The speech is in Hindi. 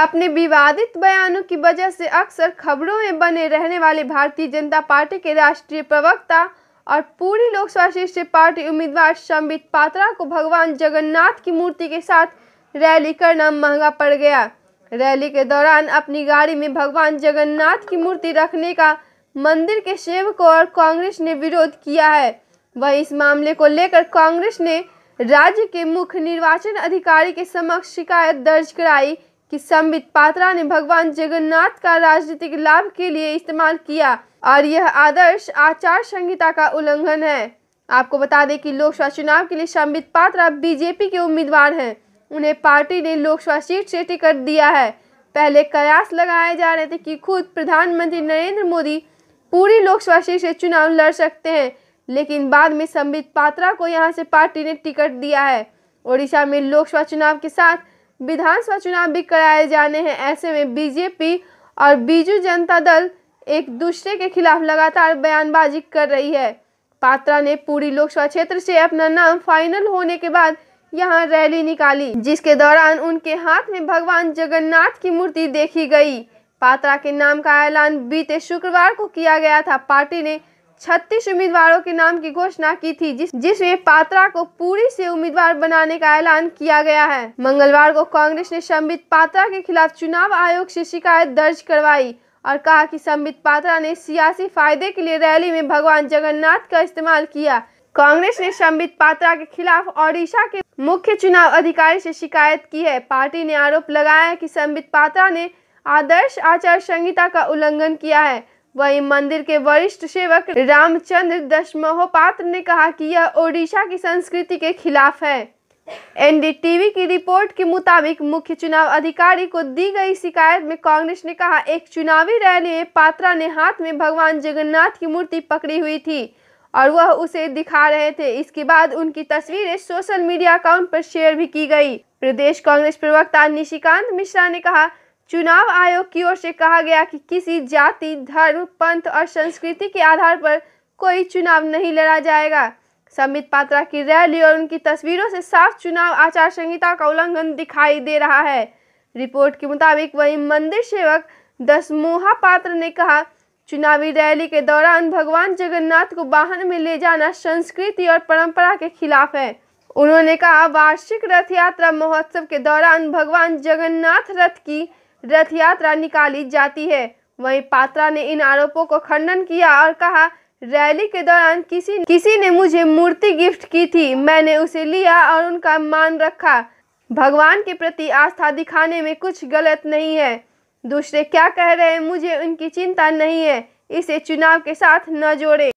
अपने विवादित बयानों की वजह से अक्सर खबरों में बने रहने वाले भारतीय जनता पार्टी के राष्ट्रीय प्रवक्ता और पूरी लोकसभा शीर्ष पार्टी उम्मीदवार संबित पात्रा को भगवान जगन्नाथ की मूर्ति के साथ रैली करना महंगा पड़ गया रैली के दौरान अपनी गाड़ी में भगवान जगन्नाथ की मूर्ति रखने का मंदिर के सेवकों और कांग्रेस ने विरोध किया है वह इस मामले को लेकर कांग्रेस ने राज्य के मुख्य निर्वाचन अधिकारी के समक्ष शिकायत दर्ज कराई कि संबित पात्रा ने भगवान जगन्नाथ का राजनीतिक लाभ के लिए इस्तेमाल किया और यह आदर्श आचार संहिता का उल्लंघन है आपको बता दें कि लोकसभा चुनाव के लिए संबित पात्रा बीजेपी के उम्मीदवार हैं उन्हें पार्टी ने लोकसभा सीट से टिकट दिया है पहले कयास लगाए जा रहे थे कि खुद प्रधानमंत्री नरेंद्र मोदी पूरी लोकसभा सीट से चुनाव लड़ सकते हैं लेकिन बाद में संबित पात्रा को यहाँ से पार्टी ने टिकट दिया है ओडिशा में लोकसभा चुनाव के साथ विधानसभा चुनाव भी कराए जाने हैं ऐसे में बीजेपी और बीजू जनता दल एक दूसरे के खिलाफ लगातार बयानबाजी कर रही है पात्रा ने पूरी लोकसभा क्षेत्र से अपना नाम फाइनल होने के बाद यहाँ रैली निकाली जिसके दौरान उनके हाथ में भगवान जगन्नाथ की मूर्ति देखी गई पात्रा के नाम का ऐलान बीते शुक्रवार को किया गया था पार्टी ने छत्तीस उम्मीदवारों के नाम की घोषणा की थी जिस जिसमें पात्रा को पूरी से उम्मीदवार बनाने का ऐलान किया गया है मंगलवार को कांग्रेस ने संबित पात्रा के खिलाफ चुनाव आयोग से शिकायत दर्ज करवाई और कहा कि संबित पात्रा ने सियासी फायदे के लिए रैली में भगवान जगन्नाथ का इस्तेमाल किया कांग्रेस ने संबित पात्रा के खिलाफ ओडिशा के मुख्य चुनाव अधिकारी से शिकायत की है पार्टी ने आरोप लगाया है कि संबित पात्रा ने आदर्श आचार संहिता का उल्लंघन किया है वहीं मंदिर के वरिष्ठ सेवक रामचंद्र दशमोहपात्र ने कहा कि यह ओडिशा की संस्कृति के खिलाफ है एनडीटीवी की रिपोर्ट के मुताबिक मुख्य चुनाव अधिकारी को दी गई शिकायत में कांग्रेस ने कहा एक चुनावी रैली में पात्रा ने हाथ में भगवान जगन्नाथ की मूर्ति पकड़ी हुई थी और वह उसे दिखा रहे थे इसके बाद उनकी तस्वीरें सोशल मीडिया अकाउंट पर शेयर भी की गई प्रदेश कांग्रेस प्रवक्ता निशिकांत मिश्रा ने कहा चुनाव आयोग की ओर से कहा गया कि किसी जाति धर्म पंथ और संस्कृति के आधार पर कोई चुनाव नहीं लड़ा जाएगा समित पात्रा की रैली और उनकी तस्वीरों से साफ चुनाव आचार संहिता का उल्लंघन दिखाई दे रहा है रिपोर्ट के मुताबिक वही मंदिर सेवक दसमोहा पात्र ने कहा चुनावी रैली के दौरान भगवान जगन्नाथ को वाहन में ले जाना संस्कृति और परंपरा के खिलाफ है उन्होंने कहा वार्षिक रथ यात्रा महोत्सव के दौरान भगवान जगन्नाथ रथ की रथ यात्रा निकाली जाती है वहीं पात्रा ने इन आरोपों को खंडन किया और कहा रैली के दौरान किसी किसी ने मुझे मूर्ति गिफ्ट की थी मैंने उसे लिया और उनका मान रखा भगवान के प्रति आस्था दिखाने में कुछ गलत नहीं है दूसरे क्या कह रहे हैं मुझे उनकी चिंता नहीं है इसे चुनाव के साथ न जोड़े